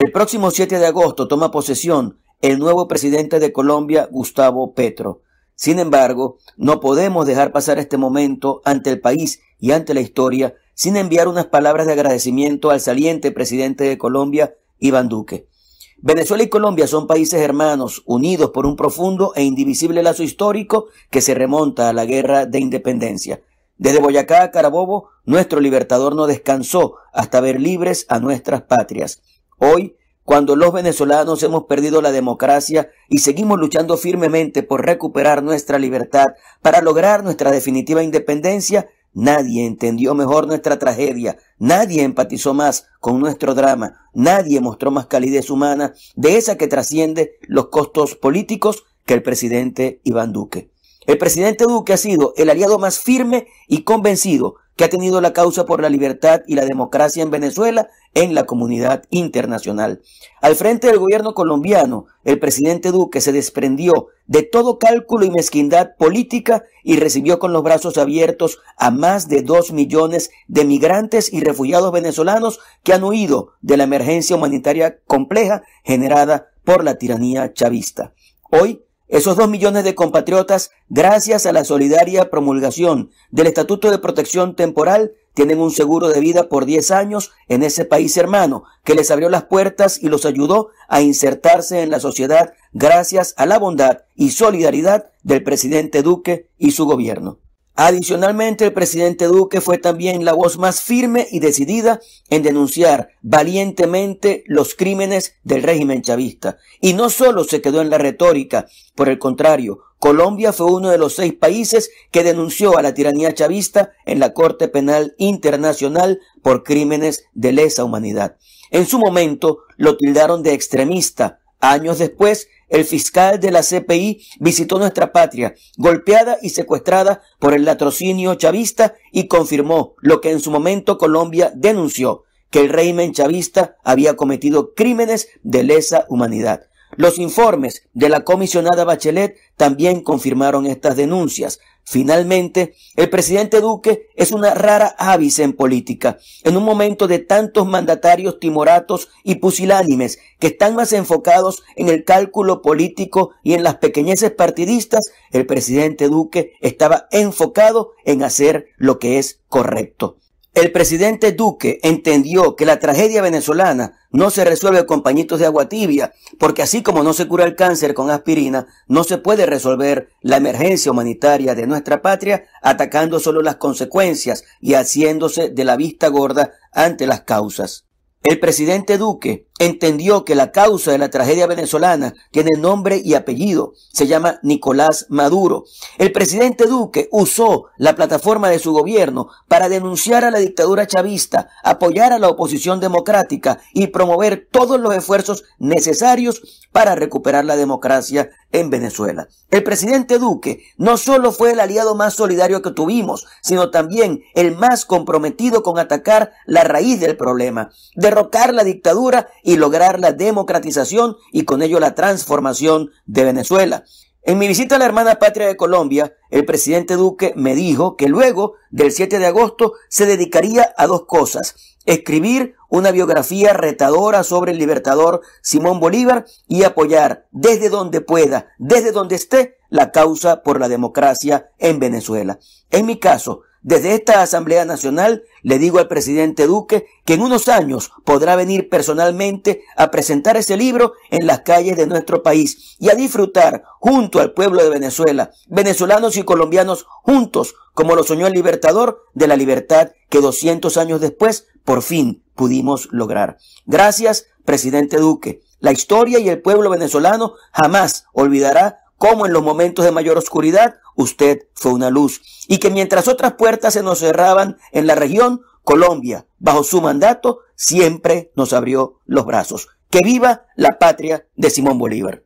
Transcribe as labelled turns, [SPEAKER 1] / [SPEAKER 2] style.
[SPEAKER 1] El próximo 7 de agosto toma posesión el nuevo presidente de Colombia, Gustavo Petro. Sin embargo, no podemos dejar pasar este momento ante el país y ante la historia sin enviar unas palabras de agradecimiento al saliente presidente de Colombia, Iván Duque. Venezuela y Colombia son países hermanos, unidos por un profundo e indivisible lazo histórico que se remonta a la guerra de independencia. Desde Boyacá a Carabobo, nuestro libertador no descansó hasta ver libres a nuestras patrias. Hoy, cuando los venezolanos hemos perdido la democracia y seguimos luchando firmemente por recuperar nuestra libertad para lograr nuestra definitiva independencia, Nadie entendió mejor nuestra tragedia, nadie empatizó más con nuestro drama, nadie mostró más calidez humana de esa que trasciende los costos políticos que el presidente Iván Duque. El presidente Duque ha sido el aliado más firme y convencido que ha tenido la causa por la libertad y la democracia en Venezuela en la comunidad internacional. Al frente del gobierno colombiano, el presidente Duque se desprendió de todo cálculo y mezquindad política y recibió con los brazos abiertos a más de dos millones de migrantes y refugiados venezolanos que han huido de la emergencia humanitaria compleja generada por la tiranía chavista. Hoy, esos dos millones de compatriotas, gracias a la solidaria promulgación del Estatuto de Protección Temporal, tienen un seguro de vida por 10 años en ese país hermano, que les abrió las puertas y los ayudó a insertarse en la sociedad gracias a la bondad y solidaridad del presidente Duque y su gobierno. Adicionalmente, el presidente Duque fue también la voz más firme y decidida en denunciar valientemente los crímenes del régimen chavista. Y no solo se quedó en la retórica, por el contrario, Colombia fue uno de los seis países que denunció a la tiranía chavista en la Corte Penal Internacional por crímenes de lesa humanidad. En su momento lo tildaron de extremista. Años después el fiscal de la CPI visitó nuestra patria, golpeada y secuestrada por el latrocinio chavista, y confirmó lo que en su momento Colombia denunció, que el régimen chavista había cometido crímenes de lesa humanidad. Los informes de la comisionada Bachelet también confirmaron estas denuncias. Finalmente, el presidente Duque es una rara avis en política, en un momento de tantos mandatarios timoratos y pusilánimes que están más enfocados en el cálculo político y en las pequeñeces partidistas, el presidente Duque estaba enfocado en hacer lo que es correcto. El presidente Duque entendió que la tragedia venezolana no se resuelve con pañitos de agua tibia, porque así como no se cura el cáncer con aspirina, no se puede resolver la emergencia humanitaria de nuestra patria atacando solo las consecuencias y haciéndose de la vista gorda ante las causas. El presidente Duque entendió que la causa de la tragedia venezolana tiene nombre y apellido. Se llama Nicolás Maduro. El presidente Duque usó la plataforma de su gobierno para denunciar a la dictadura chavista, apoyar a la oposición democrática y promover todos los esfuerzos necesarios para recuperar la democracia en Venezuela. El presidente Duque no solo fue el aliado más solidario que tuvimos, sino también el más comprometido con atacar la raíz del problema, derrocar la dictadura y y lograr la democratización y con ello la transformación de Venezuela. En mi visita a la hermana patria de Colombia, el presidente Duque me dijo que luego del 7 de agosto se dedicaría a dos cosas, escribir una biografía retadora sobre el libertador Simón Bolívar y apoyar desde donde pueda, desde donde esté, la causa por la democracia en Venezuela. En mi caso, desde esta Asamblea Nacional le digo al presidente Duque que en unos años podrá venir personalmente a presentar ese libro en las calles de nuestro país y a disfrutar junto al pueblo de Venezuela, venezolanos y colombianos juntos, como lo soñó el libertador de la libertad que 200 años después por fin pudimos lograr. Gracias, presidente Duque. La historia y el pueblo venezolano jamás olvidará como en los momentos de mayor oscuridad usted fue una luz, y que mientras otras puertas se nos cerraban en la región, Colombia, bajo su mandato, siempre nos abrió los brazos. Que viva la patria de Simón Bolívar.